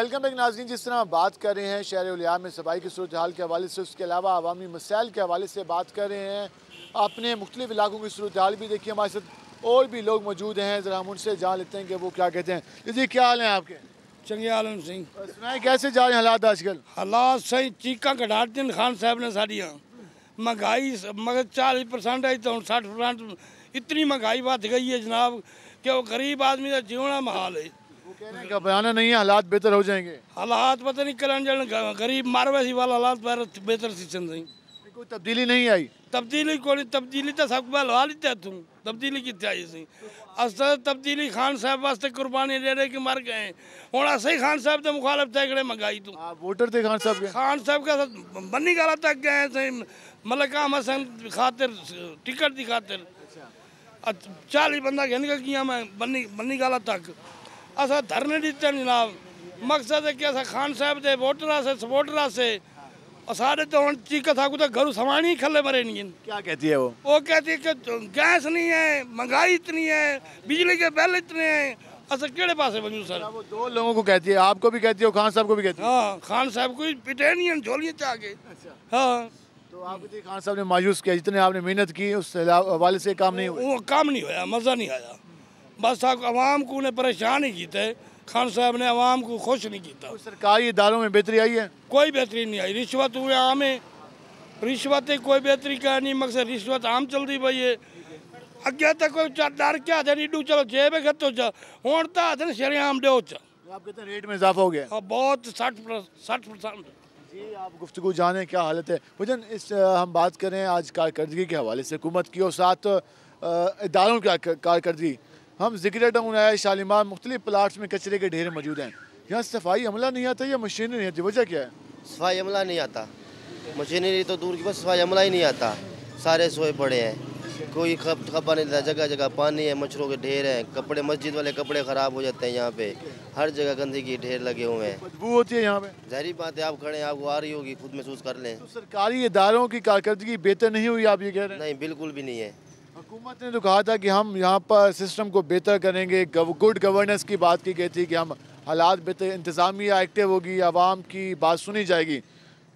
Welcome back नाजीन जिस तरह बात कर रहे हैं शहर उलिया में सफाई की सूरत हाल के हवाले से उसके अलावा अवामी मसाइल के हवाले से बात कर रहे हैं अपने मुख्तलिफ इलाकों की सूरत हाल भी देखिए हमारे साथ और भी लोग मौजूद हैं ज़रा हम उनसे जान लेते हैं कि वो क्या कहते हैं जी क्या हाल हैं आपके चंगे आलम सिंह सुनाए कैसे जा रहे हैं हालात कल हालात सही चीका कटाते हैं खान साहब ने साड़ियाँ महंगाई मगर चालीस परसेंट आई तो साठ परसेंट इतनी महंगाई बढ़ गई है जनाब कि वो गरीब आदमी का जीवना महाल है कह नहीं है हालात बेहतर हो जाएंगे हालात पता नहीं कल्याण जन गरीब मारवे वाला हालात बेहतर सी चल कोई तब्दीली नहीं आई तब्दीली कोई तब्दीली तो सबके बाद हवा लेते तब्दीली कितने आई सी असल तब्दीली खान साहब वास्ते कुर्बानी दे रहे कि मर गए हूँ असही खान साहब के मुखालफ तैकड़े मंगाई तू वोटर थे खान साहब खान साहब का बनी गाला तक गए सही मतलब हसन खातिर टिकट की खातिर अच्छा। चालीस बंदा कहने का किया मैं बनी बनी गाला तक असा धरने दिते जनाब मकसद है कि असा खान साहब के वोटर से सपोर्टर से सारे तो हम चीका था कुछ घरों समान ही खले मरे नहीं क्या कहती है वो वो कहती है कि गैस नहीं है महंगाई इतनी है बिजली के बिल इतने हैं असर केड़े पास है मंजूर सर वो दो लोगों को कहती है आपको भी कहती है खान साहब को भी कहती है हाँ खान साहब को पिटे नहीं हम झोलिए चाह के अच्छा हाँ तो आप खान साहब ने मायूस किया जितने आपने मेहनत की उस हवाले से काम नहीं हुआ काम नहीं हुआ मज़ा नहीं आया बस आवाम को उन्हें परेशान ही किया खान साहब ने आवाम को खुश नहीं किया सरकारी इदारों में बेहतरी आई है कोई बेहतरी नहीं आई रिश्वत हुए आम है रिश्वत कोई बेहतरी का नहीं मकसद रिश्वत आम चलती पई है अगे कोई डर क्या आदन इडू चलो जेब खत हूँ तो आते शरेआम डो रेट में इजाफा हो गया हाँ बहुत साठ साठ परसेंट जी आप गुफ्तु जाने क्या हालत है भजन इस हम बात करें आज कारकर्दगी के हवाले से हुकूमत की और साथ इदारों की कारकर्दगी हम जिक्र टाउन आया शालीमार मुख्तलि प्लाट्स में कचरे के ढेर मौजूद हैं यहाँ सफाई अमला नहीं आता या मशीनरी नहीं आती वजह क्या है सफाई अमला नहीं आता मशीनरी तो दूर की बस सफाई अमला ही नहीं आता सारे सोए पड़े हैं कोई खप खपा नहीं देता जगह जगह पानी है मच्छरों के ढेर हैं कपड़े मस्जिद वाले कपड़े ख़राब हो जाते हैं यहाँ पे हर जगह गंदगी ढेर लगे हुए हैं बदबू होती है यहाँ पे जहरी बात है आप खड़े हैं आपको आ रही होगी खुद महसूस कर लें तो सरकारी इदारों की कारकर्दगी बेहतर नहीं हुई आप ये कह रहे हैं नहीं बिल्कुल भी नहीं है हुकूमत ने तो कहा था कि हम यहाँ पर सिस्टम को बेहतर करेंगे गुड गवर्नेंस की बात की गई थी कि हम हालात बेहतर इंतज़ामिया एक्टिव होगी आवाम की बात सुनी जाएगी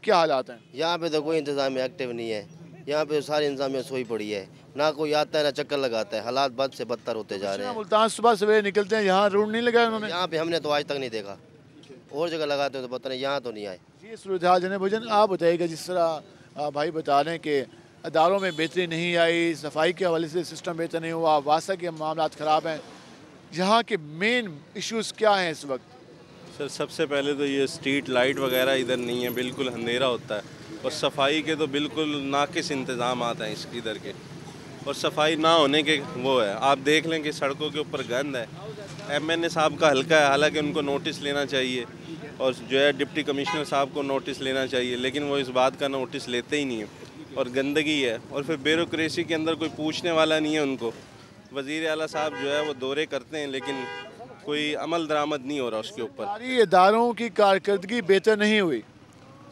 क्या हालात हैं यहाँ पे तो कोई इंतज़ामिया एक्टिव नहीं है यहाँ पे सारी इंतजामिया सोई पड़ी है ना कोई आता है ना चक्कर लगाता है हालात बद से बदतर होते जा रहे हैं मुल्तान सुबह सवेरे निकलते हैं यहाँ रोड नहीं लगाया उन्होंने यहाँ पे हमने तो आज तक नहीं देखा और जगह लगाते हो तो नहीं यहाँ तो नहीं आए जी सूरत भजन आप बताइएगा जिस तरह भाई बता रहे हैं कि अदारों में बेहतरी नहीं आई सफाई के हवाले से सिस्टम बेहतर नहीं हुआ वासा के मामला ख़राब हैं यहाँ के मेन इश्यूज़ क्या हैं इस वक्त सर सबसे पहले तो ये स्ट्रीट लाइट वगैरह इधर नहीं है बिल्कुल अंधेरा होता है और सफाई के तो बिल्कुल नाकिस इंतज़ाम आते हैं इस इधर के और सफाई ना होने के वो है आप देख लें कि सड़कों के ऊपर गंद है एम एन ए साहब का हल्का है हालांकि उनको नोटिस लेना चाहिए और जो है डिप्टी कमिश्नर साहब को नोटिस लेना चाहिए लेकिन वो इस बात का नोटिस लेते ही नहीं है और गंदगी है और फिर ब्यूरोक्रेसी के अंदर कोई पूछने वाला नहीं है उनको वज़ी अला साहब जो है वो दौरे करते हैं लेकिन कोई अमल दरामद नहीं हो रहा उसके ऊपर इदारों की कारकर्दगी बेहतर नहीं हुई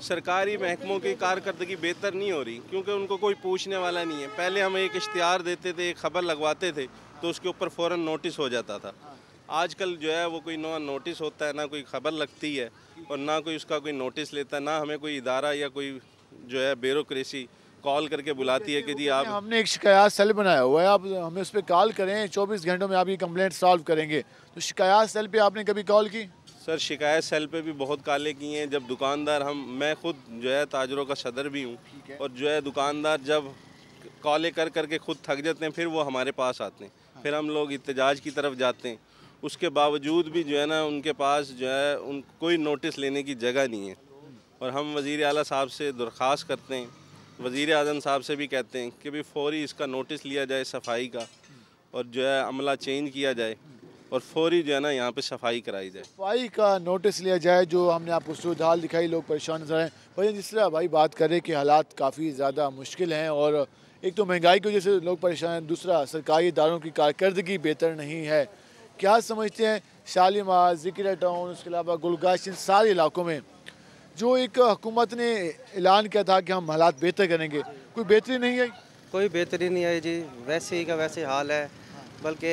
सरकारी महकमों की कारकर्दगी बेहतर नहीं हो रही क्योंकि उनको कोई पूछने वाला नहीं है पहले हम एक इश्तहार देते थे एक खबर लगवाते थे तो उसके ऊपर फ़ौर नोटिस हो जाता था आजकल जो है वो कोई ना नोटिस होता है ना कोई खबर लगती है और ना कोई उसका कोई नोटिस लेता है ना हमें कोई इदारा या कोई जो है बेरोक्रेसी कॉल करके बुलाती है कि जी आप हमने एक शिकायत सेल बनाया हुआ है आप हमें उस पर कॉल करें चौबीस घंटों में आप ये कंप्लेंट सॉल्व करेंगे तो शिकायत सेल पर आपने कभी कॉल की सर शिकायत सेल पे भी बहुत काले की हैं जब दुकानदार हम मैं खुद जो है ताजरों का सदर भी हूँ और जो है दुकानदार जब कॉले कर करके खुद थक जाते हैं फिर वो हमारे पास आते हैं हाँ। फिर हम लोग इतजाज की तरफ जाते हैं उसके बावजूद भी जो है ना उनके पास जो है उन कोई नोटिस लेने की जगह नहीं है और हम वज़ी अली साहब से दरख्वास्त करते हैं वज़ी अजम साहब से भी कहते हैं कि भाई फौरी इसका नोटिस लिया जाए सफाई का और जो है अमला चेंज किया जाए और फौरी जो है ना यहाँ पे सफाई कराई जाए सफाई का नोटिस लिया जाए जो हमने आपको सूरत हाल दिखाई लोग परेशान नजर आए भैया जिस तरह भाई बात करें कि हालात काफ़ी ज़्यादा मुश्किल हैं और एक तो महंगाई की वजह से लोग परेशान हैं दूसरा सरकारी इदारों की कारकर्दगी बेहतर नहीं है क्या समझते हैं शालीमार जिक्र टाउन उसके अलावा गुलगा इन सारे इलाकों में जो एक हुकूमत ने ऐलान किया था कि हम हालात बेहतर करेंगे कोई बेहतरी नहीं आई कोई बेहतरी नहीं आई जी वैसे ही का वैसे हाल है बल्कि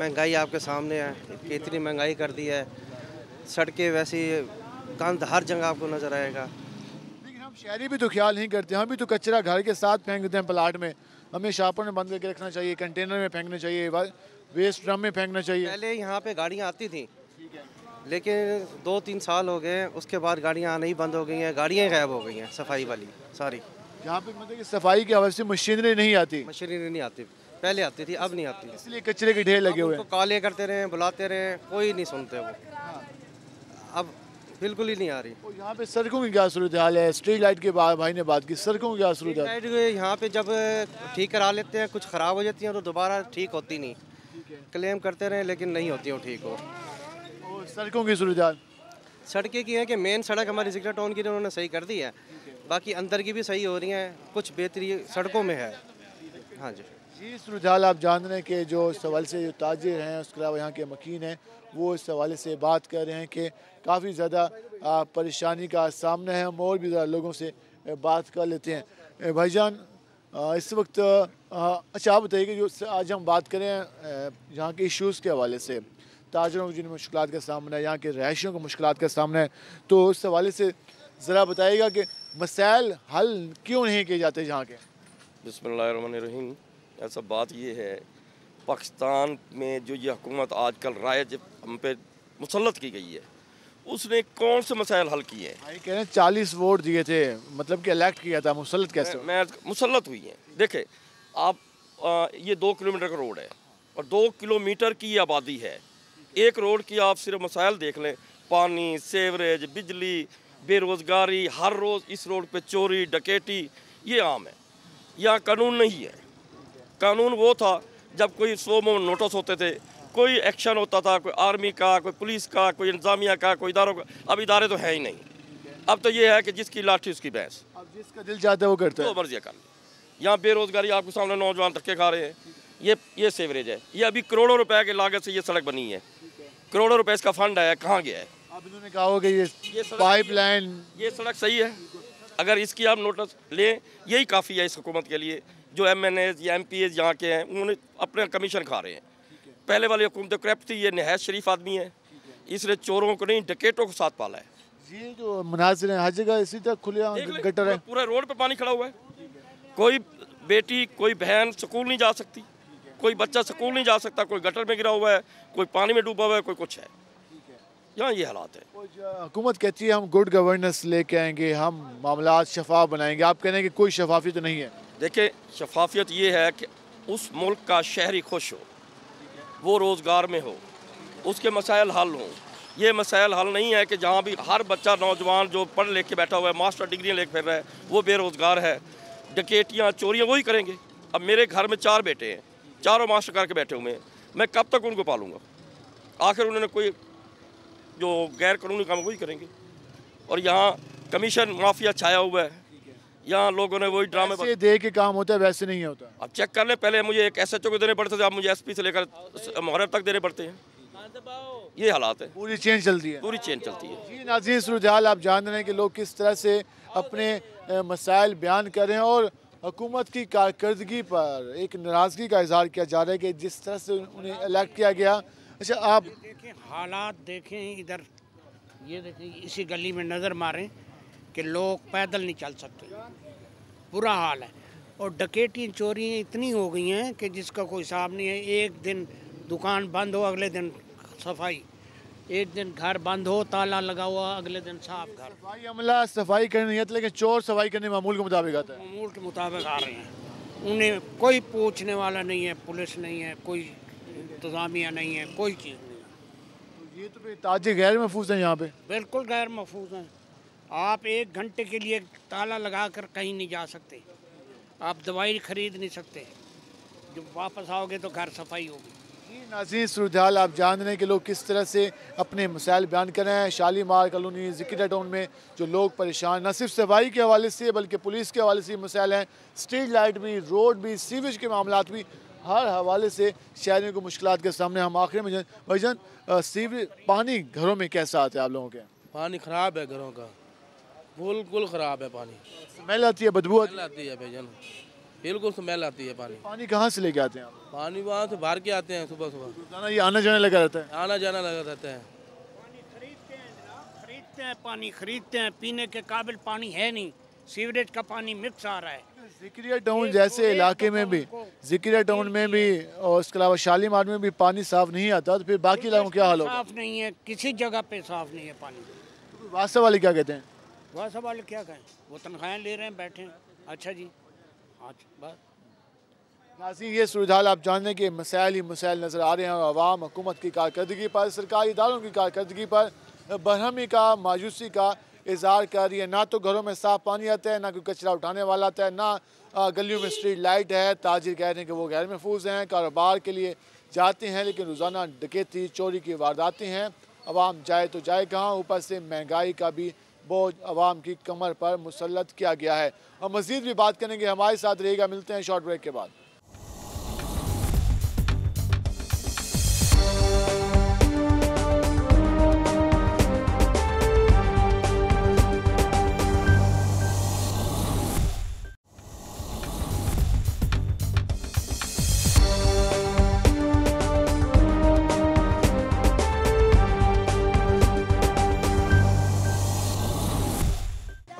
महंगाई आपके सामने है इतनी महंगाई कर दी है सड़कें वैसी गंद हर जगह आपको नज़र आएगा लेकिन हम शहरी भी तो ख्याल नहीं करते हम भी तो कचरा घर के साथ फेंक देते हैं प्लाट में हमें शापर में बंद करके रखना चाहिए कंटेनर में फेंकना चाहिए वेस्ट ड्रम में फेंकना चाहिए पहले यहाँ पे गाड़ियाँ आती थी लेकिन दो तीन साल हो गए उसके बाद गाड़ियाँ आना ही बंद हो गई हैं गाड़ियाँ गायब हो गई हैं सफाई वाली सारी यहाँ पे मतलब सफाई की आवाज़ से मशीनरी नहीं आती मशीनरी नहीं आती पहले आती थी अब नहीं आती इसलिए कचरे के ढेर लगे हुए हैं काले करते रहे बुलाते रहे कोई नहीं सुनते वो हाँ। अब बिल्कुल ही नहीं आ रही तो यहाँ पे सड़कों की क्या सूरत हाल है स्ट्रीट लाइट के भाई ने बात की सड़कों की क्या सूरत लाइट यहाँ पे जब ठीक करा लेते हैं कुछ ख़राब हो जाती है तो दोबारा ठीक होती नहीं क्लेम करते रहे लेकिन नहीं होती वो ठीक हो सड़कों की सूरत सड़कें की है कि मेन सड़क हमारी जिक्रा टाउन की तो उन्होंने सही कर दी है बाकी अंदर की भी सही हो रही हैं कुछ बेहतरी सड़कों में है हाँ जी जी सूरत आप जान रहे हैं कि जो इस हवाले से जो ताजिर हैं उसके अलावा यहाँ के मकीन हैं वो इस हवाले से बात कर रहे हैं कि काफ़ी ज़्यादा परेशानी का सामना है हम और भी ज़्यादा लोगों से बात कर लेते हैं भाई जान इस वक्त अच्छा आप बताइए कि जो आज हम बात करें यहाँ के इश्यूज़ के हवाले से ताजरों को जिन मुश्किल का सामना है यहाँ के रहायशियों को मुश्किल का सामना है तो उस हवाले से ज़रा बताइएगा कि मसाइल हल क्यों नहीं किए जाते यहाँ के बसमीम ऐसा बात ये है पाकिस्तान में जो ये हुकूमत आज कल राय हम पे मुसलत की गई है उसने कौन से मसाइल हल किए हैं हाँ, कह रहे हैं चालीस वोट दिए थे मतलब कि अलेक्ट किया था मुसलत कैसे मैं, मैं मुसलत हुई है देखे आप आ, ये दो किलोमीटर का रोड है और दो किलोमीटर की आबादी है एक रोड की आप सिर्फ मसाइल देख लें पानी सेवरेज बिजली बेरोज़गारी हर रोज़ इस रोड पे चोरी डकेटी ये आम है यहाँ कानून नहीं है कानून वो था जब कोई सो मो नोटिस होते थे कोई एक्शन होता था कोई आर्मी का कोई पुलिस का कोई इंतजामिया का कोई इदारों का अब इदारे तो है ही नहीं अब तो ये है कि जिसकी लाठी उसकी बहस अब जिसका दिल जाता है वो करता है तो मर्जी कर यहाँ बेरोज़गारी आपके सामने नौजवान धक्के खा रहे हैं ये ये सेवरेज है ये अभी करोड़ों रुपए के लागत से ये सड़क बनी है करोड़ों रुपए इसका फंड आया कहाँ गया है अब इन्होंने कहा होगा ये, ये पाइपलाइन ये सड़क सही है अगर इसकी आप नोटिस लें यही काफ़ी है इस हुकूमत के लिए जो एम एन एज या एम पी एज यहाँ के हैं उन्होंने अपने कमीशन खा रहे हैं पहले वाली हुकूमत करप्ट तो थी ये नहाज शरीफ आदमी है इसने चोरों को नहीं डकेटों को साथ पाला है ये जो मुनाजिर हैं हर जगह इसी तरह खुले गटर है पूरे रोड पर पानी खड़ा हुआ है कोई बेटी कोई बहन स्कूल नहीं जा सकती कोई बच्चा स्कूल नहीं जा सकता कोई गटर में गिरा हुआ है कोई पानी में डूबा हुआ है कोई कुछ है यहाँ ये हालात है हुकूमत कहती है हम गुड गवर्नेंस लेके आएंगे हम मामला शफाफ बनाएंगे आप कह रहे हैं कि कोई शफाफियत नहीं है देखिए शफाफियत ये है कि उस मुल्क का शहरी खुश हो वो रोज़गार में हो उसके मसाइल हल हों ये मसाइल हल नहीं है कि जहाँ भी हर बच्चा नौजवान जो पढ़ लिख के बैठा हुआ है मास्टर डिग्रियाँ लेके फिर रहा है वो बेरोज़गार है डकेटियाँ चोरियाँ वही करेंगे अब मेरे घर में चार बेटे हैं चारों मास्टर करके बैठे हुए हैं मैं कब तक उनको पालूंगा आखिर उन्होंने कोई जो गैर कानूनी काम वही करेंगे और यहाँ कमीशन माफिया छाया हुआ है यहाँ लोगों ने वही ड्रामे वैसे दे के काम होता है वैसे नहीं होता अब चेक कर ले पहले मुझे एक एस को देने पड़ते थे अब मुझे एसपी से लेकर मोहरब तक देने पड़ते हैं ये हालात है पूरी चेंज चलती है पूरी चेंज चलती है जी नाजी सुरजाल आप जान रहे हैं कि लोग किस तरह से अपने मसाइल बयान कर रहे हैं और हुकूमत की कारकर्दगी पर एक नाराज़गी का इजहार किया जा रहा है कि जिस तरह से उन्हें इलेक्ट किया गया अच्छा आप देखें हालात देखें इधर ये देखें इसी गली में नज़र मारें कि लोग पैदल नहीं चल सकते बुरा हाल है और डकेटियाँ चोरियाँ इतनी हो गई हैं कि जिसका कोई हिसाब नहीं है एक दिन दुकान बंद हो अगले दिन सफाई एक दिन घर बंद हो ताला लगा हुआ अगले दिन साफ घर सफाई अमला सफाई करने है लेकिन चोर सफाई करने मामूल के मुताबिक आता है मामूल के मुताबिक आ रहे हैं उन्हें कोई पूछने वाला नहीं है पुलिस नहीं है कोई इंतज़ामिया नहीं है कोई चीज़ नहीं है तो ये तो ताजे गैर महफूज हैं यहाँ पे बिल्कुल गैर महफूज हैं आप एक घंटे के लिए ताला लगा कर कहीं नहीं जा सकते आप दवाई खरीद नहीं सकते जब वापस आओगे तो घर सफाई होगी जी नाजी सूरजहाल आप जान रहे हैं कि लोग किस तरह से अपने मसाइल बयान कर रहे हैं शालीमार कॉलोनी जिक्र टाउन में जो लोग परेशान न सिर्फ सफाई के हवाले से बल्कि पुलिस के हवाले से मसाइल हैं स्ट्रीट लाइट भी रोड भी सीवेज के मामला भी हर हवाले से शहरियों को मुश्किल के सामने हम आखिर में भाईजान सीवेज पानी घरों में कैसा आता है आप लोगों के पानी ख़राब है घरों का बिल्कुल ख़राब है पानी स्मेल आती है बदबू आती है भाईजान बिल्कुल स्मेल आती है पानी पानी कहाँ से लेके आते हैं आप पानी वहाँ से बाहर के आते हैं सुबह सुबह रोजाना ये आना जाना लगा रहता है आना जाना लगा रहता है पानी खरीदते हैं खरीदते हैं पानी खरीदते हैं पीने के काबिल पानी है नहीं सीवरेज का पानी मिक्स आ रहा है जिक्रिया टाउन जैसे इलाके में भी जिक्रिया टाउन में भी और उसके अलावा शालीमार में भी पानी साफ नहीं आता तो फिर बाकी इलाकों क्या हाल होगा साफ नहीं है किसी जगह पे साफ नहीं है पानी वास्तव वाले क्या कहते हैं वास्तव वाले क्या कहें वो तनख्वाहें ले रहे हैं बैठे अच्छा जी आज बस नाजी ये सूरत आप जानने के कि मसाइल ही मसाइल नज़र आ रहे हैं और आवाम हुकूमत की कारकर्दगी पर सरकारी इदारों की कारकर्दगी पर बरहमी का मायूसी का इजहार कर रही है ना तो घरों में साफ पानी आता है ना कोई कचरा उठाने वाला आता है ना गलियों में स्ट्रीट लाइट है ताजिर कह रहे हैं कि वो गैर महफूज हैं कारोबार के लिए जाते हैं लेकिन रोज़ाना डकैती चोरी की वारदातें हैं आवाम जाए तो जाए कहाँ ऊपर से महंगाई का भी बोझ आवाम की कमर पर मुसलत किया गया है और मज़ीद भी बात करेंगे हमारे साथ रहेगा मिलते हैं शॉर्ट ब्रेक के बाद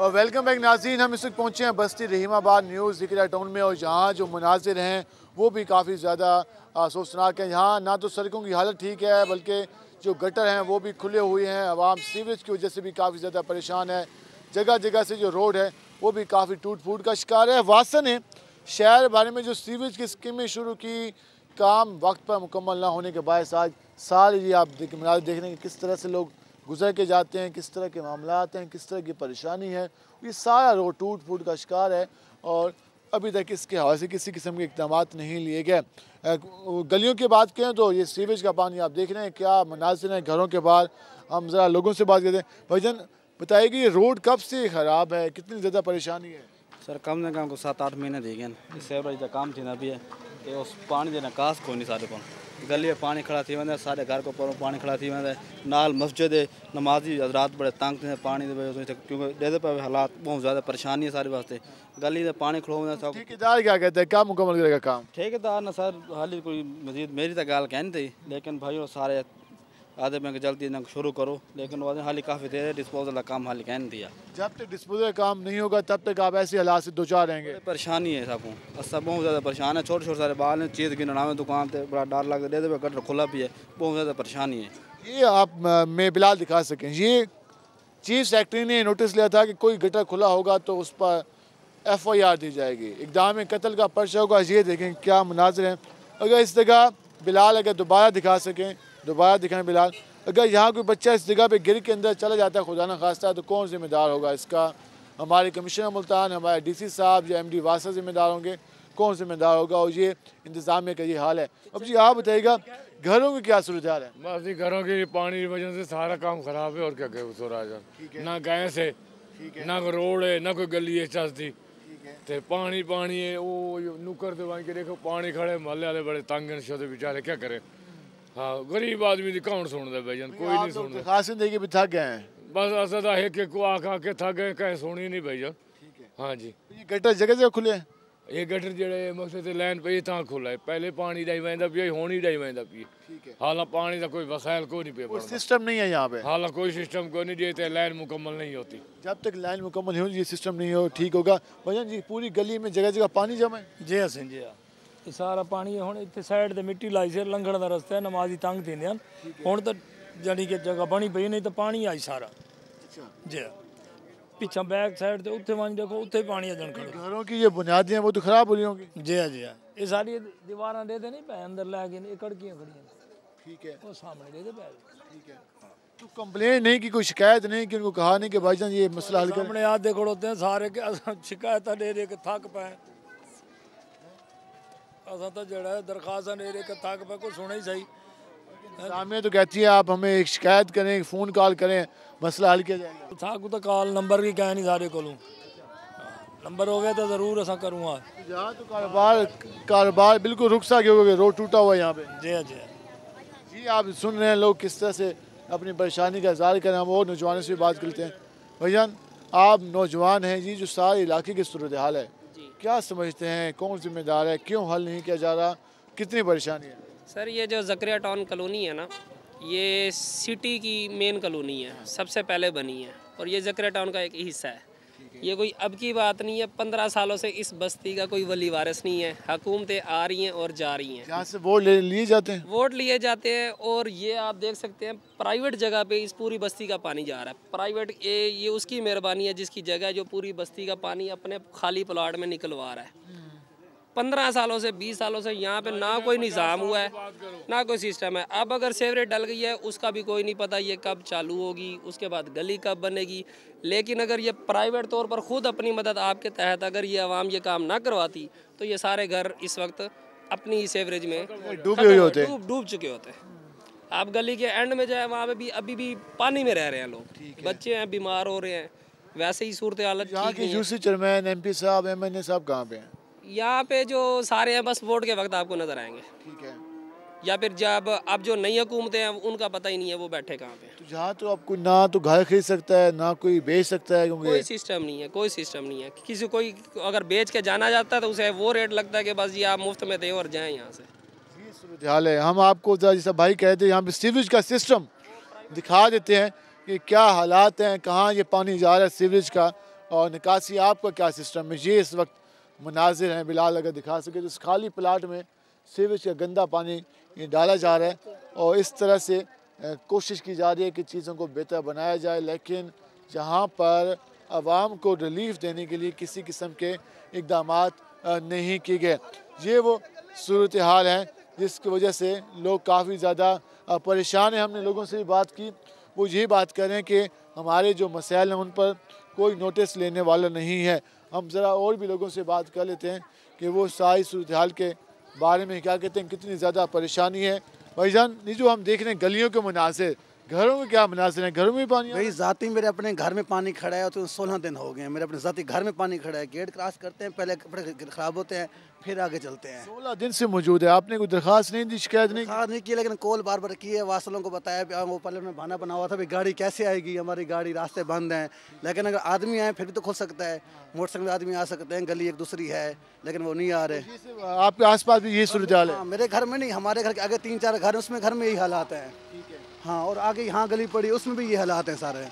और वेलकम बैक नाजीन हम इस वक्त पहुँचे हैं बस्ती रहीमाबाद न्यूज़ दिकरा टाउन में और यहाँ जो मनाजिर हैं वो भी काफ़ी ज़्यादा अफसोसनाक है यहाँ ना तो सड़कों की हालत ठीक है बल्कि जो गटर हैं वो भी खुले हुए हैं आवाम सीवेज की वजह से भी काफ़ी ज़्यादा परेशान है जगह जगह से जो रोड है वो भी काफ़ी टूट फूट का शिकार है वासन है शहर बारे में जो सीवेज की स्कीमें शुरू की काम वक्त पर मुकम्मल ना होने के बायस आज साल ये आप देख देखने के किस तरह से लोग गुजर के जाते हैं किस तरह के मामला हैं किस तरह की परेशानी है ये सारा रोड टूट फूट का शिकार है और अभी तक इसके हवाले से किसी किस्म के इकदाम नहीं लिए गए गलियों की बात करें तो ये सीवेज का पानी आप देख रहे हैं क्या मनाजिर हैं घरों के बाहर हम ज़रा लोगों से बात करते हैं भाईजान बताइए कि ये रोड कब से ख़राब है कितनी ज़्यादा परेशानी है सर कम से कम को सात आठ महीने दिए गए काम थी ना अभी है उस पानी देना काश को नहीं सारे को गली में पानी खड़ा थी वह सारे घर को पर पानी खड़ा थी वह नाल मस्जिद है नमाजी हजरात बड़े तंग थे पानी क्योंकि देते पे हालात बहुत ज़्यादा परेशानी है सारे वास्ते गली में पानी खड़ो होना ठेकेदार क्या कहते हैं क्या मुकम्मल करेगा काम ठेकेदार तो ना सर हाली कोई मजीद मेरी तो गाल कहनी थी लेकिन भाई और सारे आधे मैं जल्दी ना शुरू करो लेकिन वो हाली काफ़ी देर है डिस्पोजल का काम हाली कहन दिया जब तक डिस्पोजल काम नहीं होगा तब तक आप ऐसे हालात से दो चार रहेंगे परेशानी है सबको सब बहुत ज़्यादा परेशान है छोटे छोटे सारे बाल हैं चीज़ गिनना है दुकान पर बड़ा डर लग दे कटर खुला भी है बहुत ज़्यादा परेशानी है ये आप मैं बिलाल दिखा सकें ये चीफ सेक्रेटरी ने नोटिस लिया था कि कोई गटर खुला होगा तो उस पर एफ आई आर दी जाएगी इकदाम कत्ल का पर्चा होगा ये देखें क्या मुनाजर हैं अगर इस जगह बिलाल अगर दोबारा दिखा सकें दोबारा दिखाएं बिलाल अगर यहाँ कोई बच्चा इस जगह पर गिर के अंदर चला जाता है खुदा ना खास्ता तो कौन जिम्मेदार होगा इसका हमारे कमिश्नर मुल्तान हमारे डी सी साहब या एम डी वासा जिम्मेदार होंगे कौन जिम्मेदार होगा और ये इंतजामिया का ये हाल है अब जी आप बताइएगा घरों की क्या सूरत हाल है बस ये घरों की पानी की वजह से सारा काम खराब है और क्या कहे सूरज ना गैस है ना कोई रोड है ना कोई गली है चलती पानी पानी है वो नुकर ਨੁਕਰ ਦੇ ਵਾਂਗੇ ਦੇਖੋ ਪਾਣੀ ਖੜੇ ਮਹੱਲੇ ਵਾਲੇ ਬੜੇ ਤੰਗ ਨੇ ਸ਼ੋਦੇ ਹਾਂ ਗਰੀਬ ਆਦਮੀ ਦੀ ਕੌਣ ਸੁਣਦਾ ਭਾਈ ਜਾਨ ਕੋਈ ਨਹੀਂ ਸੁਣਦਾ ਖਾਸੇ ਦੇ ਕੇ ਵੀ ਥੱਕ ਗਏ ਹੈ बस असल है कि को आख आके थक गए कहीं सोनी नहीं भाई जान हाँ जी तो ये गटर जगह जगह खुले हैं ये गटर जड़े मकसद लाइन पे था खुला है पहले पानी डाई वेंदा पिए हूँ ही डाई वेंदा पिए हालां पानी का कोई वसायल को नहीं पे सिस्टम नहीं है यहाँ पे हालां कोई सिस्टम को नहीं देते लाइन मुकम्मल नहीं होती जब तक लाइन मुकम्मल हो ये सिस्टम नहीं हो ठीक होगा भजन जी पूरी गली में जगह जगह पानी जमा है जी हसन जी हाँ तो सारा पानी ਹੁਣ इतने ਸਾਈਡ से मिट्टी लाई ਸੀ लंघन का रस्ता है ਨਮਾਜ਼ੀ ਤੰਗ ਦਿੰਦੇ ਹਨ ਹੁਣ ਤਾਂ ਜਾਨੀ ਕਿ ਜਗ੍ਹਾ ਬਣੀ ਪਈ ਨਹੀਂ ਤਾਂ ਪਾਣੀ ਆਈ ਸਾਰਾ ਅੱਛਾ ਜੀ बैक साइड से उत्थे वहीं देखो उत्थे पानी आ खड़े घरों की ये बुनियादी हैं वो तो खराब हो रही होंगी जी हाँ जी हाँ ये सारी दीवार दे दे नहीं पै अंदर ला गए ये कड़कियाँ खड़ी ठीक है वो सामने दे दे पै ठीक है तो कंप्लेन नहीं की कोई शिकायत नहीं कि उनको कहा नहीं कि भाईजान ये मसला हल करने याद देखो होते हैं सारे के शिकायत दे दे के थक पाए असा तो जरा दरखास्त को सुना ही सही हमें तो कहती है आप हमें एक शिकायत करें फ़ोन कॉल करें मसला हल किया जाएगा साकू तो कॉल नंबर भी कह नहीं सारे को नंबर हो गया तो ज़रूर ऐसा करूँगा तो कारोबार कारोबार बिल्कुल रुक सा क्योंकि रोड टूटा हुआ है यहाँ पे जी हाँ जी हाँ। जी आप सुन रहे हैं लोग किस तरह से अपनी परेशानी का इजहार करें हम और नौजवानों से भी बात करते हैं भैया आप नौजवान हैं जी जो सारे इलाके की सूरत हाल है क्या समझते हैं कौन जिम्मेदार है क्यों हल नहीं किया जा रहा कितनी परेशानी है सर ये जो जक्रिया टाउन कॉलोनी है ना ये सिटी की मेन कॉलोनी है सबसे पहले बनी है और ये जक्रिया टाउन का एक हिस्सा है ये कोई अब की बात नहीं है पंद्रह सालों से इस बस्ती का कोई वली वारस नहीं है हकूमते आ रही हैं और जा रही हैं यहाँ से वोट लिए जाते हैं वोट लिए जाते हैं और ये आप देख सकते हैं प्राइवेट जगह पे इस पूरी बस्ती का पानी जा रहा है प्राइवेट ये उसकी मेहरबानी है जिसकी जगह जो पूरी बस्ती का पानी अपने खाली प्लाट में निकलवा रहा है पंद्रह सालों से बीस सालों से यहाँ पे ना कोई निज़ाम हुआ है ना कोई सिस्टम है अब अगर सेवरेट डल गई है उसका भी कोई नहीं पता ये कब चालू होगी उसके बाद गली कब बनेगी लेकिन अगर ये प्राइवेट तौर पर ख़ुद अपनी मदद आपके तहत अगर ये आवाम ये काम ना करवाती तो ये सारे घर इस वक्त अपनी सेवरेज में डूब होते डूब चुके होते हैं आप गली के एंड में जाए वहाँ पे भी अभी भी पानी में रह रहे हैं लोग बच्चे हैं बीमार हो रहे हैं वैसे ही सूरत हालत यहाँ के यूसी चेयरमैन एम पी साहब एम एन ए साहब कहाँ पे हैं यहाँ पे जो सारे हैं बस वोट के वक्त आपको नजर आएंगे ठीक है या फिर जब अब जो नई हुकूमतें हैं उनका पता ही नहीं है वो बैठे कहाँ पे तो जहाँ तो आपको ना तो घर खरीद सकता है ना कोई बेच सकता है क्योंकि कोई सिस्टम नहीं है कोई सिस्टम नहीं है किसी कोई अगर बेच के जाना जाता है तो उसे वो रेट लगता है कि बस ये आप मुफ्त में दें और जाएँ यहाँ से हाल है हम आपको जैसा भाई कहते हैं यहाँ पे सीवरेज का सिस्टम दिखा देते हैं कि क्या हालात हैं कहाँ ये पानी जा रहा है सीवरेज का और निकासी आपका क्या सिस्टम है ये इस वक्त मनाजिर हैं बिलाल अगर दिखा सके तो उस खाली प्लाट में सीवेज का गंदा पानी डाला जा रहा है और इस तरह से कोशिश की जा रही है कि चीज़ों को बेहतर बनाया जाए लेकिन जहाँ पर आवाम को रिलीफ देने के लिए किसी किस्म के इकदाम नहीं किए गए ये वो सूरत हाल है जिसकी वजह से लोग काफ़ी ज़्यादा परेशान हैं हमने लोगों से भी बात की वो यही बात करें कि हमारे जो मसाइल हैं उन पर कोई नोटिस लेने वाला नहीं है हम ज़रा और भी लोगों से बात कर लेते हैं कि वो सारी सूरत हाल के बारे में क्या कहते हैं कितनी ज़्यादा परेशानी है भाई ये जो हम देख रहे हैं गलियों के मुनासर घरों में क्या मुनाजिर है घरों में पानी भाई ज़ाती मेरे अपने घर में पानी खड़ा है तो सोलह दिन हो गए मेरे अपने ज़ाती घर में पानी खड़ा है गेट क्रॉस करते हैं पहले कपड़े ख़राब होते हैं फिर आगे चलते हैं सोलह दिन से मौजूद है आपने कोई दरखास्त नहीं दी शिकायत नहीं दरखास्त नहीं की लेकिन कॉल बार बार की है वासलों को बताया वो पहले उन्होंने बहाना बना हुआ था भाई गाड़ी कैसे आएगी हमारी गाड़ी रास्ते बंद हैं लेकिन अगर आदमी आए फिर भी तो खुल सकता है मोटरसाइकिल आदमी आ सकते हैं गली एक दूसरी है लेकिन वो नहीं आ रहे तो आपके आस पास भी यही हाँ, सूरत है मेरे घर में नहीं हमारे घर के आगे तीन चार घर उसमें घर में यही हालात हैं हाँ और आगे यहाँ गली पड़ी उसमें भी ये हालात हैं सारे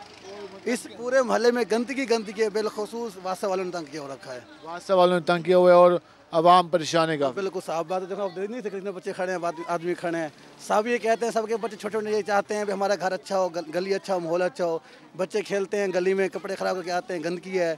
इस पूरे महल में गंदगी गंदगी है बिलखसूस वास्तव वालों ने तंग किया रखा है वास्तव वालों ने तंग किया हुआ है और आवाम परेशान है बिल्कुल साफ बात देखो आप देख नहीं सकते बच्चे खड़े हैं आदमी खड़े हैं सब ये कहते हैं सबके बच्चे छोटे छोटे ये चाहते हैं भाई हमारा घर अच्छा हो गली अच्छा हो माहौल अच्छा हो बच्चे खेलते हैं गली में कपड़े ख़राब करके आते हैं गंदगी है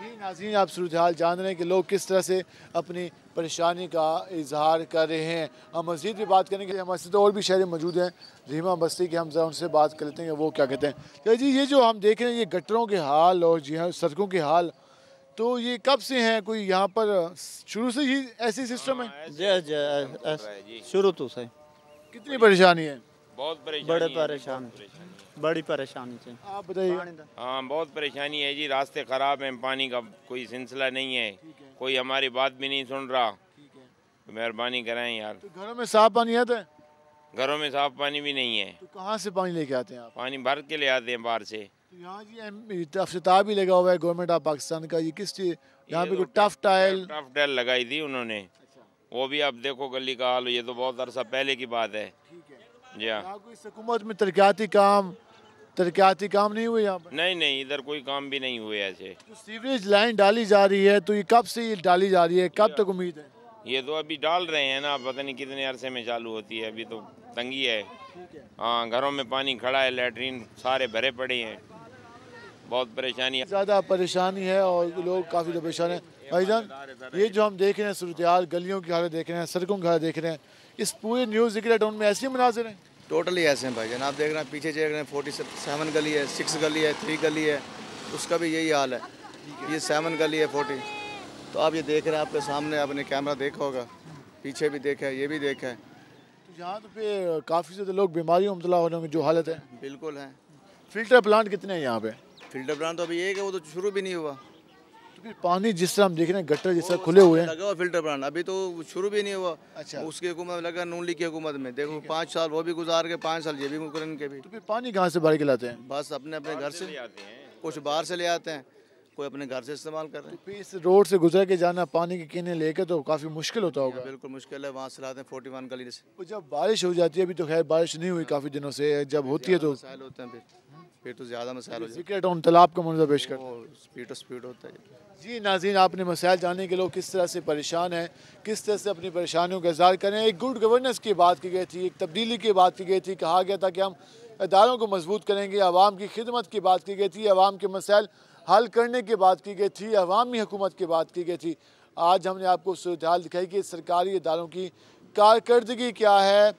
जी नाजीन आप सूरत हाल जान रहे हैं कि लोग किस तरह से अपनी परेशानी का इजहार कर रहे हैं हम मजीद भी बात करेंगे हमारे साथ तो और भी शहर मौजूद हैं रीमा बस्ती के हम ज़रा उनसे बात कर लेते हैं वो क्या कहते हैं तो जी ये जो हम देख रहे हैं ये गटरों के हाल और जी हाँ सड़कों के हाल तो ये कब से हैं कोई यहाँ पर शुरू से ही ऐसी सिस्टम है हाँ, शुरू तो सही कितनी परेशानी है बहुत बड़े परेशान बड़ी परेशानी से आप बताइए हाँ बहुत परेशानी है जी रास्ते ख़राब हैं पानी का कोई सिलसिला नहीं है कोई हमारी बात भी नहीं सुन रहा तो मेहरबानी कराएं यार तो घरों में साफ पानी आता है तो? घरों में साफ पानी भी नहीं है तो कहाँ से पानी लेके आते हैं आप पानी भर के ले आते हैं बाहर से तो यहाँ अफ्ताब भी लगा हुआ है गवर्नमेंट ऑफ पाकिस्तान का ये किस चीज़ यहाँ पे टफ टाइल टफ टाइल लगाई थी उन्होंने अच्छा। वो भी आप देखो गली का हाल ये तो बहुत अरसा पहले की बात है जी हाँ कोई हुकूमत में तरक्याती काम तरक्याती काम नहीं हुए यहाँ पर नहीं नहीं इधर कोई काम भी नहीं हुए ऐसे तो सीवरेज लाइन डाली जा रही है तो ये कब से डाली जा रही है कब तक उम्मीद है ये तो अभी डाल रहे हैं ना पता नहीं कितने अरसे में चालू होती है अभी तो तंगी है हाँ घरों में पानी खड़ा है लेटरिन सारे भरे पड़े हैं बहुत परेशानी है ज़्यादा परेशानी है और लोग काफ़ी परेशान हैं भाईजान ये जो हम देख रहे हैं सूरत गलियों की हालत देख रहे हैं सड़कों की हालत देख रहे हैं इस पूरे न्यूज़ जिक्र टाउन में ऐसे ही मनाजिर हैं टोटली ऐसे हैं भाई जान आप देख रहे हैं पीछे देख रहे हैं फोर्टी सेवन गली है सिक्स गली है थ्री गली है उसका भी यही हाल है ये सेवन गली है फोर्टी तो आप ये देख रहे हैं आपके सामने आपने कैमरा देखा होगा पीछे भी देखा है ये भी देखा है तो यहाँ तो फिर काफ़ी ज़्यादा लोग बीमारी मुबला होने की जो हालत है बिल्कुल है फिल्टर प्लांट कितने हैं यहाँ पे फिल्टर प्लांट तो अभी एक है वो तो शुरू भी नहीं हुआ पानी जिस तरह हम देख रहे हैं गटर जैसा खुले हुए हैं लगा हुआ फिल्टर प्लांट अभी तो शुरू भी नहीं हुआ अच्छा उसकी हुकूमत लगा नून लीग की हुकूमत में देखो पाँच साल वो भी गुजार के पाँच साल ये भी मुकर के भी तो फिर पानी कहाँ से बाहर के लाते हैं बस अपने अपने घर से कुछ बाहर से ले आते हैं कोई अपने घर से इस्तेमाल कर रहे हैं तो फिर इस रोड से गुजर के जाना पानी के किने लेके तो काफ़ी मुश्किल होता हाँ, होगा बिल्कुल मुश्किल है वहाँ से लाते हैं फोर्टी वन गली से तो जब बारिश हो जाती है अभी तो खैर बारिश नहीं हुई काफ़ी दिनों से जब होती है तो मसाइल होते हैं फिर फिर तो ज़्यादा मसाइल होते हैं तालाब का मंजर पेश कर स्पीड स्पीड होता है जी नाजीन आपने मसायल जानने के लोग किस तरह से परेशान हैं किस तरह से अपनी परेशानियों का इजहार करें एक गुड गवर्नेंस की बात की गई थी एक तब्दीली की बात की गई थी कहा गया था कि हम इदारों को मजबूत करेंगे आवाम की खिदमत की बात की गई थी आवाम के मसाइल हल करने की बात की गई थी अवामी हुकूमत की बात की गई थी आज हमने आपको सूरत हाल दिखाई कि सरकारी इदारों की कारकर्दगी क्या है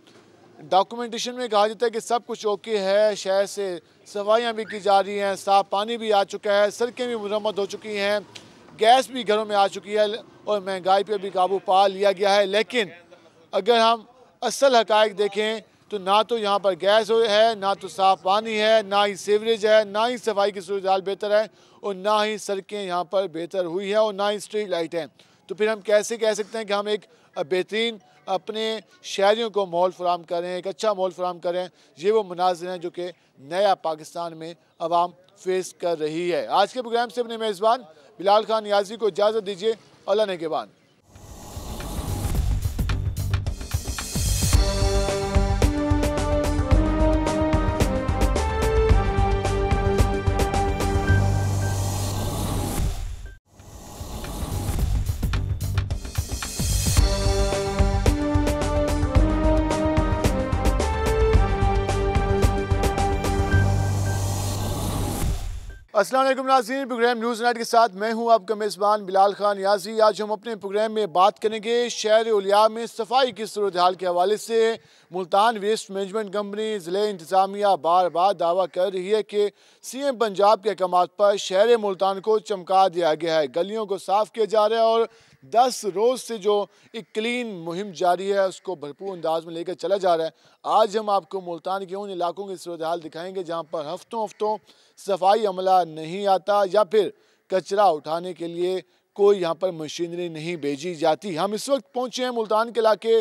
डॉक्यूमेंटेशन में कहा जाता है कि सब कुछ ओके है शहर से सफाइयाँ भी की जा रही हैं साफ पानी भी आ चुका है सड़कें भी मुरम्मत हो चुकी हैं गैस भी घरों में आ चुकी है और महंगाई पर भी काबू पा लिया गया है लेकिन अगर हम असल हक देखें तो ना तो यहाँ पर गैस है ना तो साफ़ पानी है ना ही सीवरेज है ना ही सफाई की सूरत बेहतर है और ना ही सड़कें यहाँ पर बेहतर हुई हैं और ना ही स्ट्रीट लाइट हैं तो फिर हम कैसे कह सकते हैं कि हम एक बेहतरीन अपने शहरीों को माहौल फराम करें एक अच्छा माहौल फराम करें ये वो मनाजिर हैं जो कि नया पाकिस्तान में आवाम फेस कर रही है आज के प्रोग्राम से अपने मेज़बान बिलाल खान याजी को इजाज़त दीजिए अल्लाह ने के बाद असलम नाजीन प्रोग्राम न्यूज़ नाइट के साथ मैं हूं आपका मेज़बान बिलाल खान याजी आज हम अपने प्रोग्राम में बात करेंगे शहर उलिया में सफाई की सूरत हाल के हवाले से मुल्तान वेस्ट मैनेजमेंट कंपनी ज़िले इंतज़ामिया बार बार दावा कर रही है कि सी एम पंजाब के अहकाम पर शहर मुल्तान को चमका दिया गया है गलियों को साफ़ किया जा रहा है और दस रोज़ से जो एक क्लीन मुहिम जारी है उसको भरपूर अंदाज में लेकर चला जा रहा है आज हम आपको मुल्तान के उन इलाकों की सूरत हाल दिखाएँगे जहाँ पर हफ्तों हफ्तों सफाई अमला नहीं आता या फिर कचरा उठाने के लिए कोई यहाँ पर मशीनरी नहीं भेजी जाती हम इस वक्त पहुँचे हैं मुल्तान के इलाके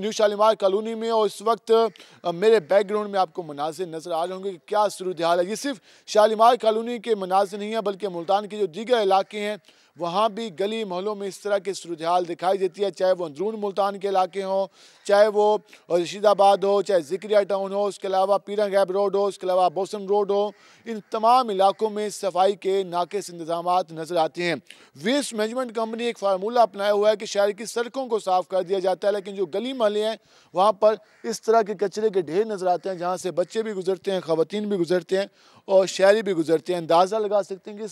न्यू शालीमार कॉलोनी में और इस वक्त मेरे बैकग्राउंड में आपको मनाजिर नज़र आ रहे होंगे कि क्या सूरत हाल है ये सिर्फ शालीमार कॉलोनी के मनाजिर नहीं है बल्कि मुल्तान के जो दीगर इलाके हैं वहाँ भी गली मोहल्लों में इस तरह की हाल दिखाई देती है चाहे वो अंदरून मुल्तान के इलाके हों चाहे वो रशीदाबाद हो चाहे जिक्रिया टाउन हो उसके अलावा पीरा गैब रोड हो उसके अलावा बोसन रोड हो इन तमाम इलाकों में सफाई के नाकस इंतजाम नज़र आते हैं वेस्ट मैनेजमेंट कंपनी एक फार्मूला अपनाया हुआ है कि शहर की सड़कों को साफ़ कर दिया जाता है लेकिन जो गली मोहल्ले हैं वहाँ पर इस तरह के कचरे के ढेर नज़र आते हैं जहाँ से बच्चे भी गुजरते हैं ख़वान भी गुजरते हैं और शहरी भी गुजरते हैं अंदाज़ा लगा सकते हैं कि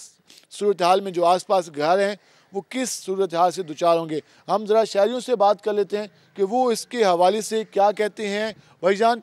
सूरत हाल में जो आस पास घर सूरत हैं वो किस सूरत हाल से दुचार होंगे हम ज़रा शहरीों से बात कर लेते हैं कि वो इसके हवाले से क्या कहते हैं भाईजान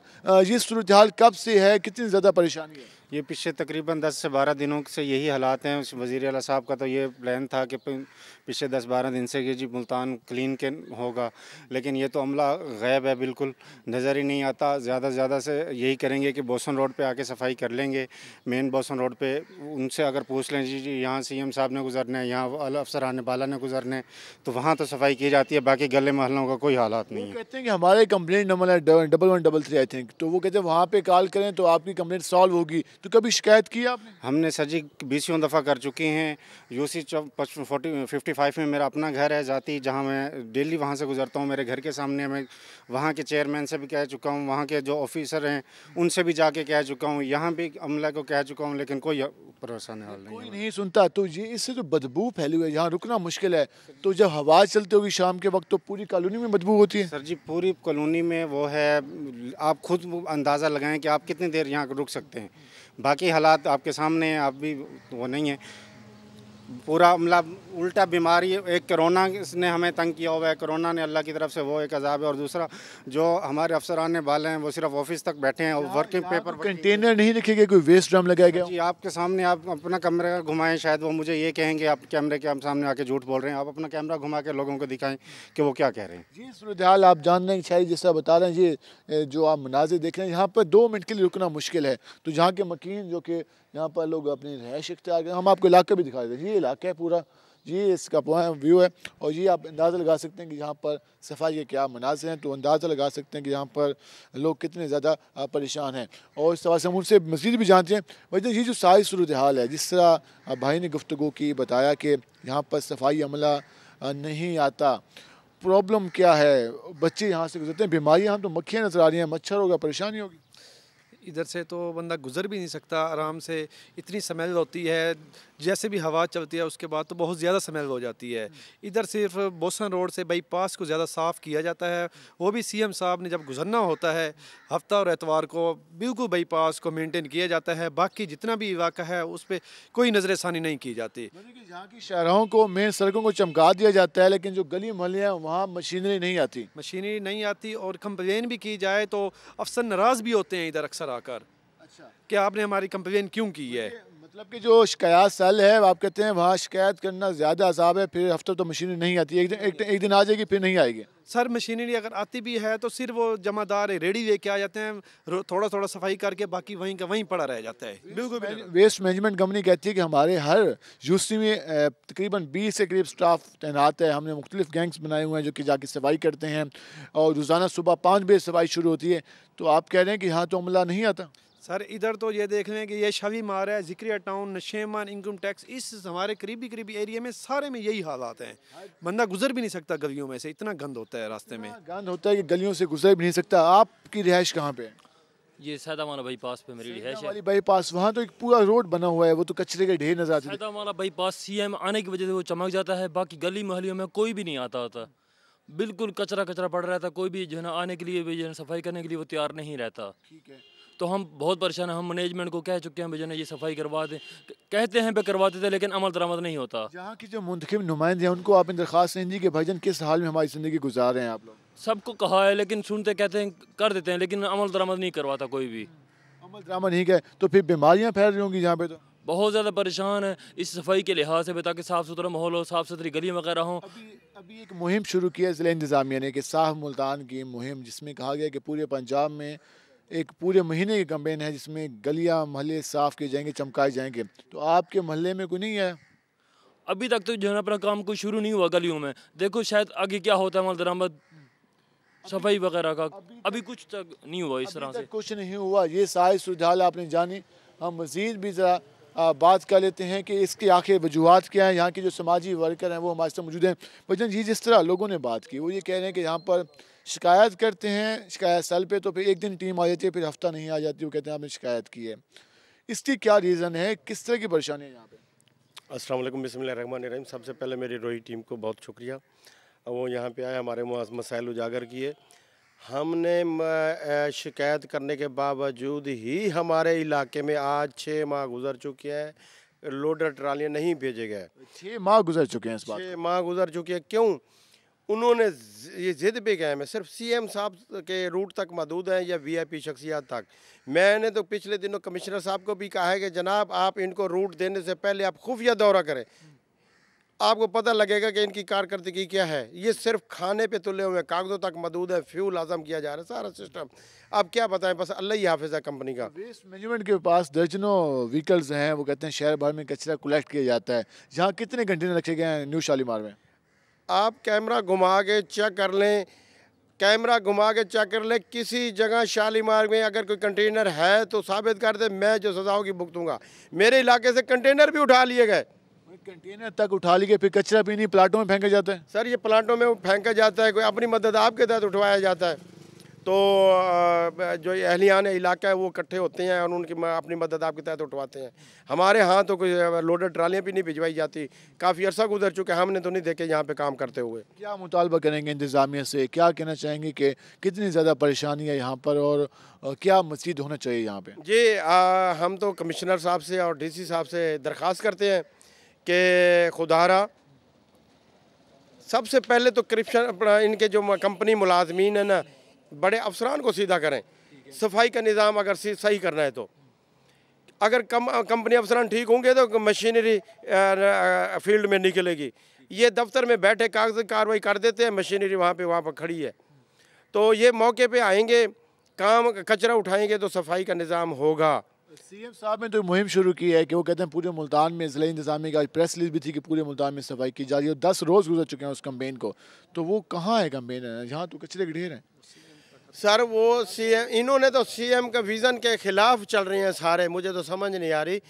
ये सूरत हाल कब से है कितनी ज़्यादा परेशानी है ये पिछले तकरीबन 10 से 12 दिनों से यही हालात हैं उस वज़ी अला साहब का तो ये प्लान था कि पिछले 10-12 दिन से कि जी मुल्तान क्लीन के होगा लेकिन ये तो अमला गैब है बिल्कुल नज़र ही नहीं आता ज़्यादा से ज़्यादा से यही करेंगे कि बोसन रोड पे आके सफाई कर लेंगे मेन बोसन रोड पे उनसे अगर पूछ लें जी जी यहाँ सी एम साहब ने गुजरना है यहाँ अफसर आने वाला ने गुजरना है तो वहाँ तो सफाई की जाती है बाकी गले महलों का कोई हालात नहीं है कहते हैं कि हमारे कंप्लेंट नंबर है double one double three I think तो वो कहते हैं वहाँ पर कॉल करें तो आपकी कंप्लेंट सॉल्व होगी तो कभी शिकायत की आपने हमने सर जी बीसियों दफ़ा कर चुके हैं U C forty fifty five में मेरा अपना घर है जाती जहाँ मैं डेली वहाँ से गुजरता हूँ मेरे घर के सामने मैं वहाँ के चेयरमैन से भी कह चुका हूँ वहाँ के जो ऑफिसर हैं उनसे भी जाके कह चुका हूँ यहाँ भी अमला को कह चुका हूँ लेकिन कोई परेशान हाल नहीं कोई नहीं सुनता तो ये इससे जो बदबू फैली हुई है यहाँ रुकना मुश्किल है तो जब हवा चलती होगी शाम के वक्त तो पूरी कॉलोनी में बदबू होती है सर जी पूरी कॉलोनी में वो है आप खुद अंदाज़ा लगाएं कि आप कितनी देर यहाँ रुक सकते हैं बाकी हालात आपके सामने आप भी वो नहीं है पूरा मतलब उल्टा बीमारी एक कोरोना ने हमें तंग किया हुआ है कोरोना ने अल्लाह की तरफ से वो एक अजाब है और दूसरा जो हमारे अफसरान ने वाले हैं वो सिर्फ ऑफिस तक बैठे हैं और वर्किंग पेपर कंटेनर नहीं लिखे गए कोई वेस्ट ड्रम लगाया गया जी आपके सामने आप अपना कैमरा घुमाएं शायद वो मुझे ये कहेंगे आप कैमरे के आप सामने आके झूठ बोल रहे हैं आप अपना कैमरा घुमा के लोगों को दिखाएं कि वो क्या कह रहे हैं जी सूरत हाल आप जान रहे हैं शायद जैसा बता रहे हैं ये जो आप मनाजिर देख रहे हैं यहाँ पर दो मिनट के लिए रुकना मुश्किल है तो जहाँ के मकीन जो कि यहाँ पर लोग अपनी रहायश इख्तियार करें हम आपको इलाका भी दिखा देते हैं ये इलाका है पूरा ये इसका पॉइंट व्यू है और ये आप अंदाज़ा लगा सकते हैं कि यहाँ पर सफाई के क्या मनाजे हैं तो अंदाज़ा लगा सकते हैं कि यहाँ पर लोग कितने ज़्यादा परेशान हैं और इस तरह से हम उनसे मज़ीद भी जानते हैं वजह तो ये जो सारी सूरत हाल है जिस तरह भाई ने गुफ्तु की बताया कि यहाँ पर सफाई अमला नहीं आता प्रॉब्लम क्या है बच्चे यहाँ से गुजरते हैं बीमारियाँ हम तो मक्खियाँ नज़र आ रही हैं मच्छर होगा परेशानी होगी इधर से तो बंदा गुजर भी नहीं सकता आराम से इतनी स्मेल होती है जैसे भी हवा चलती है उसके बाद तो बहुत ज़्यादा स्मेल हो जाती है इधर सिर्फ बोसन रोड से बाईपास को ज़्यादा साफ़ किया जाता है वो भी सीएम साहब ने जब गुजरना होता है हफ्ता और एतवार को बिल्कुल बाईपास को मेनटेन किया जाता है बाकी जितना भी इलाका है उस पर कोई नज़रसानी नहीं की जाती यहाँ की शहरों को मेन सड़कों को चमका दिया जाता है लेकिन जो गली मोहल्ले हैं वहाँ मशीनरी नहीं आती मशीनरी नहीं आती और कंप्लेन भी की जाए तो अफसर नाराज़ भी होते हैं इधर अक्सर आकर अच्छा। कि आपने हमारी कंप्लेन क्यों की है मतलब कि जो शिकायत सल है आप कहते हैं वहाँ शिकायत करना ज़्यादा आसाब है फिर हफ्ते तो मशीनरी नहीं आती एक दिन एक, एक दिन आ जाएगी फिर नहीं आएगी सर मशीनरी अगर आती भी है तो सिर्फ वो जमादार रेडी लेके आ जाते हैं थोड़ा थोड़ा सफाई करके बाकी वहीं का वहीं पड़ा रह जाता है बिल्कुल वेस्ट मैनेजमेंट कंपनी कहती है कि हमारे हर यूसी में तकरीबन बीस से करीब स्टाफ तैनात है हमने मुख्तलिफ गैंग्स बनाए हुए हैं जो कि जाके सफाई करते हैं और रोज़ाना सुबह पाँच बजे सफाई शुरू होती है तो आप कह रहे हैं कि यहाँ तो अमला नहीं आता सर इधर तो ये देख लें कि ये छवि मार है जिक्रिया टाउन नशेमान इनकम टैक्स इस हमारे करीबी करीबी एरिया में सारे में यही हालात हैं बंदा गुजर भी नहीं सकता गलियों में से इतना गंद होता है रास्ते में गंद होता है कि गलियों से गुजर भी नहीं सकता आपकी रिहाइश कहाँ पे है ये सैदामाना बाईपास पे मेरी रिहाइश है बाईपास वहाँ तो एक पूरा रोड बना हुआ है वो तो कचरे के ढेर नजर आते बाई पास बाईपास एम आने की वजह से वो चमक जाता है बाकी गली मोहलियों में कोई भी नहीं आता होता बिल्कुल कचरा कचरा पड़ रहा था कोई भी जो है ना आने के लिए भी जो है सफाई करने के लिए वो तैयार नहीं रहता ठीक है तो हम बहुत परेशान हैं हम मैनेजमेंट को कह चुके हैं भैया ये सफाई करवा दें कहते हैं पे करवाते थे लेकिन अमल दरामद नहीं होता यहाँ की जो मुंतब नुमाइंदे हैं उनको आपने दरख्वास्त नहीं दी कि भाई किस हाल में हमारी ज़िंदगी गुजार रहे हैं आप लोग सबको कहा है लेकिन सुनते कहते हैं कर देते हैं लेकिन अमल दरामद नहीं करवाता कोई भी अमल दरामद नहीं गए तो फिर बीमारियाँ फैल रही होंगी यहाँ पे तो बहुत ज़्यादा परेशान है इस सफाई के लिहाज से ताकि साफ़ सुथरा माहौल हो साफ़ सुथरी गली वगैरह हो अभी अभी एक मुहिम शुरू की है ज़िला इंतज़ामिया ने कि साफ मुल्तान की मुहिम जिसमें कहा गया कि पूरे पंजाब में एक पूरे महीने की कंपेन है जिसमें गलियां महल्ले साफ़ किए जाएंगे चमकाए जाएंगे तो आपके महल्ले में कोई नहीं है अभी तक तो जो है अपना काम कोई शुरू नहीं हुआ गलियों में देखो शायद आगे क्या होता है दरामद सफाई वगैरह का अभी, अभी कुछ तक नहीं हुआ इस तरह से कुछ नहीं हुआ ये सारी सुझाव आपने जानी हम मज़ीद भी ज़रा बात कर लेते हैं कि इसके आखिर वजूहत क्या है यहाँ के जो समाजी वर्कर हैं वो हमारे साथ मौजूद हैं भजन जी जिस तरह लोगों ने बात की वो ये कह रहे हैं कि यहाँ पर शिकायत करते हैं शिकायत साल पे तो फिर एक दिन टीम आ जाती है फिर हफ्ता नहीं आ जाती वो कहते हैं आपने शिकायत की है इसकी क्या रीज़न है किस तरह की परेशानी है यहाँ पे अस्सलाम बसमान रहीम सबसे पहले मेरी रोही टीम को बहुत शुक्रिया वो यहाँ पे आए हमारे मसाइल उजागर किए हमने शिकायत करने के बावजूद ही हमारे इलाके में आज छः माह गुजर चुके हैं लोडर ट्रालियाँ नहीं भेजे गए छः माह गुजर चुके हैं इस बात छः माह गुजर चुके हैं क्यों उन्होंने ये जिद पे गए मैं सिर्फ सीएम साहब के रूट तक महदूद हैं या वीआईपी शख्सियात तक मैंने तो पिछले दिनों कमिश्नर साहब को भी कहा है कि जनाब आप इनको रूट देने से पहले आप खुफिया दौरा करें आपको पता लगेगा कि इनकी कारकर्दगी क्या है ये सिर्फ खाने पे तुले हुए कागजों तक मदूद है फ्यूल आज़म किया जा रहा है सारा सिस्टम अब क्या बताएं बस अल्लाह ही हाफिज है कंपनी का वेस्ट मैनेजमेंट के पास दर्जनों व्हीकल्स हैं वो कहते हैं शहर भर में कचरा कलेक्ट किया जाता है यहाँ कितने घंटे रखे गए हैं न्यू शालीमार में आप कैमरा घुमा के चेक कर लें कैमरा घुमा के चेक कर लें किसी जगह शालीमार में अगर कोई कंटेनर है तो साबित कर दे मैं जो सजा होगी भुगतूंगा मेरे इलाके से कंटेनर भी उठा लिए गए कंटेनर तक उठा लिए फिर कचरा भी नहीं प्लाटों में फेंका जाता है सर ये प्लाटों में फेंका जाता है कोई अपनी मदद आपके तहत उठवाया जाता है तो जो अहलियान इलाका है वो इकट्ठे होते हैं और उनकी अपनी मदद आपके तहत उठवाते हैं हमारे यहाँ तो कोई लोडेड ट्रालियाँ भी नहीं भिजवाई जाती काफ़ी अरसा गुजर चुके हैं हमने तो नहीं देखे यहाँ पे काम करते हुए क्या मुतालबा करेंगे इंतज़ामिया से क्या कहना चाहेंगे कि कितनी ज़्यादा परेशानी है यहाँ पर और क्या मजीद होना चाहिए यहाँ पर जी आ, हम तो कमिश्नर साहब से और डी साहब से दरख्वास्त करते हैं कि खुदारा सबसे पहले तो करप्शन इनके जो कंपनी मुलाजमीन है ना बड़े अफसरान को सीधा करें सफाई का निज़ाम अगर सही करना है तो अगर कम कंपनी अफसरान ठीक होंगे तो मशीनरी फील्ड में निकलेगी ये दफ्तर में बैठे कागज कार्रवाई कर देते हैं मशीनरी वहाँ पे वहाँ पर खड़ी है तो ये मौके पे आएंगे काम कचरा उठाएंगे तो सफाई का निज़ाम होगा सीएम साहब ने तो मुहिम शुरू की है कि वो कहते हैं पूरे मुल्तान में ज़िला इंतजामी का प्रेस रिलीज भी थी कि पूरे मुल्तान में सफाई की जा रही है दस रोज़ गुजर चुके हैं उस कम्पेन को तो वो कहाँ है कम्पेन यहाँ तो कचरे के ढेर हैं सर वो सीएम इन्होंने तो सीएम के विज़न के ख़िलाफ़ चल रहे हैं सारे मुझे तो समझ नहीं आ रही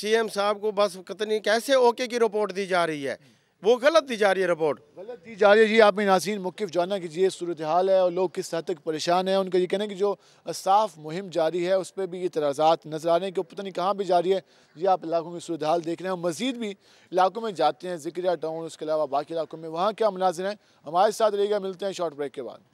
सीएम साहब को बस कितनी कैसे ओके की रिपोर्ट दी जा रही है वो गलत दी जा रही है रिपोर्ट गलत दी जा रही है जी आप में नासिन मुख्फ जाना कि ये सूरत हाल है और लोग किस हद तक परेशान हैं उनका ये कहना है कि जो साफ मुहिम जारी है उस पर भी ये तराजात नजर आ रहे हैं कि पता नहीं कहाँ भी जा रही है ये आप इलाकों की सूरत हाल देख रहे हैं मजीद भी इलाकों में जाते हैं जिक्रिया टाउन उसके अलावा बाकी इलाकों में वहाँ क्या मनाजिर हैं हमारे साथ रहेगा मिलते हैं शॉर्ट ब्रेक के बाद